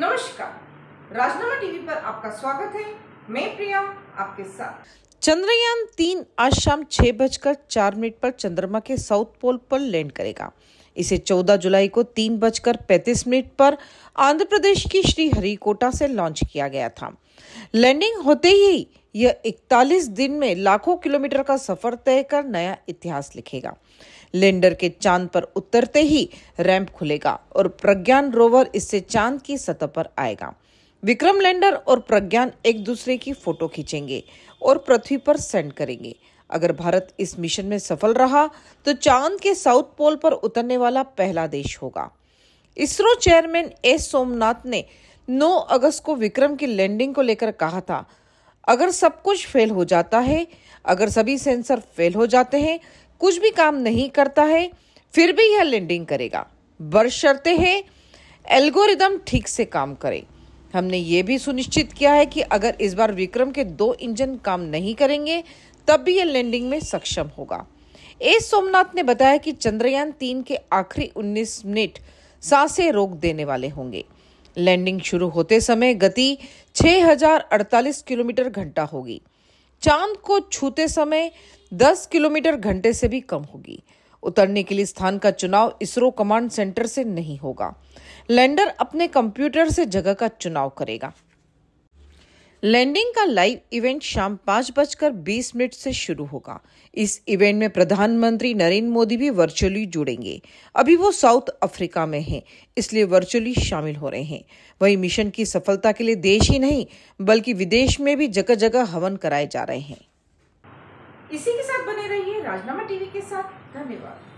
नमस्कार राजनामा टीवी पर आपका स्वागत है मैं प्रिया आपके साथ चंद्रयान तीन आज शाम छह बजकर चार मिनट पर चंद्रमा के साउथ पोल पर लैंड करेगा इसे 14 जुलाई को तीन बजकर पैंतीस मिनट पर आंध्र प्रदेश की श्रीहरिकोटा से लॉन्च किया गया था लैंडिंग होते ही यह 41 दिन में लाखों किलोमीटर का सफर तय कर नया इतिहास लिखेगा लैंडर के चांद पर उतरते ही रैंप खुलेगा और प्रज्ञान रोवर इससे चांद की सतह पर आएगा विक्रम लैंडर और प्रज्ञान एक दूसरे की फोटो खींचेंगे और पृथ्वी पर सेंड करेंगे अगर भारत इस मिशन में सफल रहा तो चांद के साउथ पोल पर उतरने वाला पहला देश होगा इसरो चेयरमैन एस सोमनाथ ने 9 अगस्त को विक्रम की लैंडिंग को लेकर कहा था अगर सब कुछ फेल हो जाता है अगर सभी सेंसर फेल हो जाते हैं कुछ भी काम नहीं करता है फिर भी यह लैंडिंग करेगा बशर्ते हैं एल्गोरिदम ठीक से काम करे हमने ये भी सुनिश्चित किया है कि अगर इस बार विक्रम के दो इंजन काम नहीं करेंगे तब भी यह लैंडिंग में सक्षम होगा ए सोमनाथ ने बताया कि चंद्रयान तीन के आखिरी 19 मिनट सांसें रोक देने वाले होंगे लैंडिंग शुरू होते समय गति 6048 किलोमीटर घंटा होगी चांद को छूते समय 10 किलोमीटर घंटे से भी कम होगी उतरने के लिए स्थान का चुनाव इसरो कमांड सेंटर से नहीं होगा लैंडर अपने कंप्यूटर से जगह का चुनाव करेगा लैंडिंग का लाइव इवेंट शाम पाँच बजकर बीस मिनट से शुरू होगा इस इवेंट में प्रधानमंत्री नरेंद्र मोदी भी वर्चुअली जुड़ेंगे अभी वो साउथ अफ्रीका में हैं इसलिए वर्चुअली शामिल हो रहे हैं वहीं मिशन की सफलता के लिए देश ही नहीं बल्कि विदेश में भी जगह जगह हवन कराए जा रहे हैं इसी के साथ बने रहिए राजनामा टीवी के साथ धन्यवाद